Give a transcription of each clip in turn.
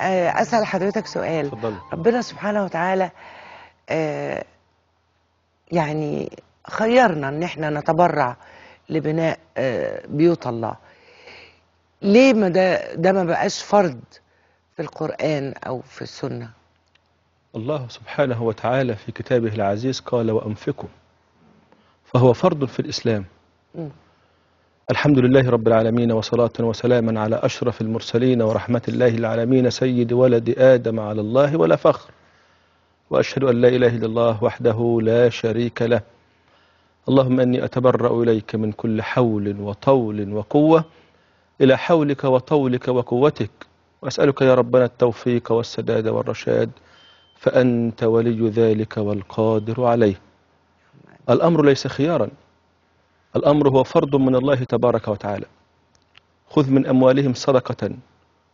آه، اسال حضرتك سؤال فضل. ربنا سبحانه وتعالى آه، يعني خيرنا ان احنا نتبرع لبناء آه، بيوت الله ليه ما ده ده ما بقاش فرض في القران او في السنه الله سبحانه وتعالى في كتابه العزيز قال وانفقوا فهو فرض في الاسلام م. الحمد لله رب العالمين وصلاة وسلاما على أشرف المرسلين ورحمة الله العالمين سيد ولد آدم على الله ولا فخر وأشهد أن لا إله إلا الله وحده لا شريك له اللهم أني أتبرأ إليك من كل حول وطول وقوة إلى حولك وطولك وقوتك وأسألك يا ربنا التوفيق والسداد والرشاد فأنت ولي ذلك والقادر عليه الأمر ليس خيارا الأمر هو فرض من الله تبارك وتعالى خذ من أموالهم صدقة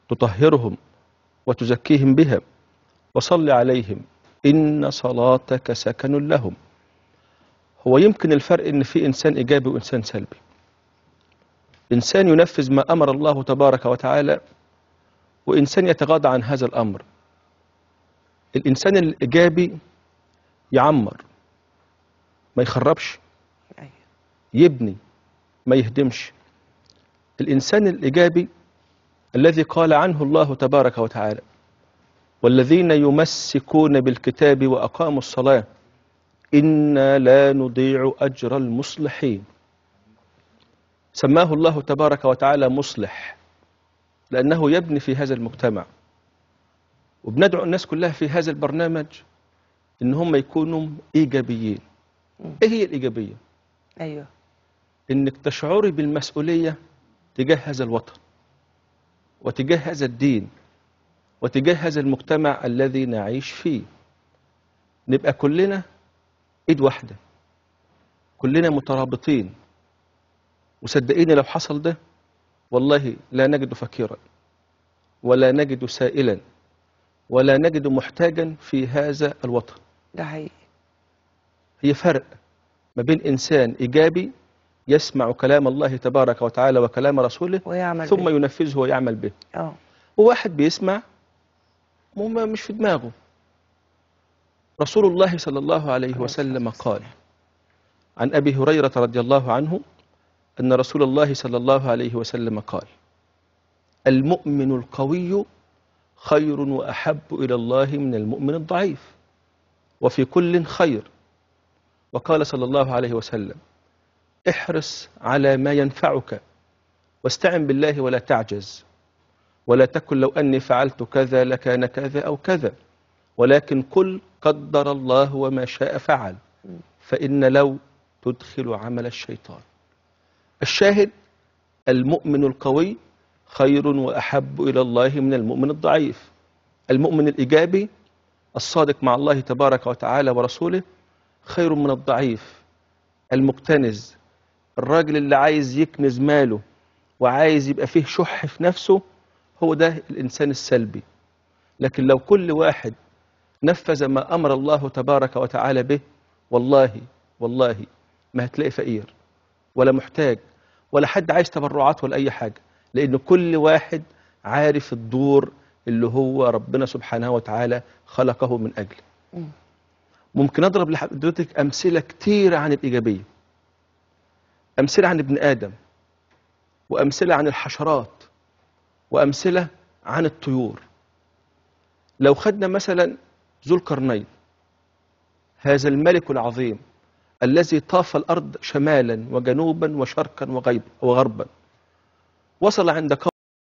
تطهرهم وتزكيهم بها وصل عليهم إن صلاتك سكن لهم هو يمكن الفرق إن في إنسان إيجابي وإنسان سلبي إنسان ينفذ ما أمر الله تبارك وتعالى وإنسان يتغاضى عن هذا الأمر الإنسان الإيجابي يعمر ما يخربش يبني ما يهدمش الإنسان الإيجابي الذي قال عنه الله تبارك وتعالى والذين يمسكون بالكتاب وأقاموا الصلاة إنا لا نضيع أجر المصلحين سماه الله تبارك وتعالى مصلح لأنه يبني في هذا المجتمع وبندعو الناس كلها في هذا البرنامج إن هم يكونوا إيجابيين إيه هي الإيجابية؟ أيوه انك تشعري بالمسؤولية تجاه هذا الوطن وتجاه هذا الدين وتجاه هذا المجتمع الذي نعيش فيه نبقى كلنا ايد واحدة كلنا مترابطين وصدقيني لو حصل ده والله لا نجد فقيرا ولا نجد سائلا ولا نجد محتاجا في هذا الوطن ده حقيقي هي فرق ما بين إنسان إيجابي يسمع كلام الله تبارك وتعالى وكلام رسوله ويعمل ثم به. ينفذه ويعمل به اه وواحد بيسمع مش في دماغه رسول الله صلى الله عليه وسلم قال عن أبي هريرة رضي الله عنه أن رسول الله صلى الله عليه وسلم قال المؤمن القوي خير وأحب إلى الله من المؤمن الضعيف وفي كل خير وقال صلى الله عليه وسلم احرص على ما ينفعك واستعن بالله ولا تعجز ولا تكن لو أني فعلت كذا لكان كذا أو كذا ولكن كل قدر الله وما شاء فعل فإن لو تدخل عمل الشيطان الشاهد المؤمن القوي خير وأحب إلى الله من المؤمن الضعيف المؤمن الإيجابي الصادق مع الله تبارك وتعالى ورسوله خير من الضعيف المكتنز الراجل اللي عايز يكنز ماله وعايز يبقى فيه شح في نفسه هو ده الإنسان السلبي لكن لو كل واحد نفذ ما أمر الله تبارك وتعالى به والله والله ما هتلاقي فقير ولا محتاج ولا حد عايز تبرعات ولا أي حاجة لأن كل واحد عارف الدور اللي هو ربنا سبحانه وتعالى خلقه من أجله ممكن أضرب لحضرتك أمثلة كثيره عن الإيجابية أمثلة عن ابن آدم وأمثلة عن الحشرات وأمثلة عن الطيور لو خدنا مثلا ذو القرنين هذا الملك العظيم الذي طاف الأرض شمالا وجنوبا وشرقا وغربا وصل عند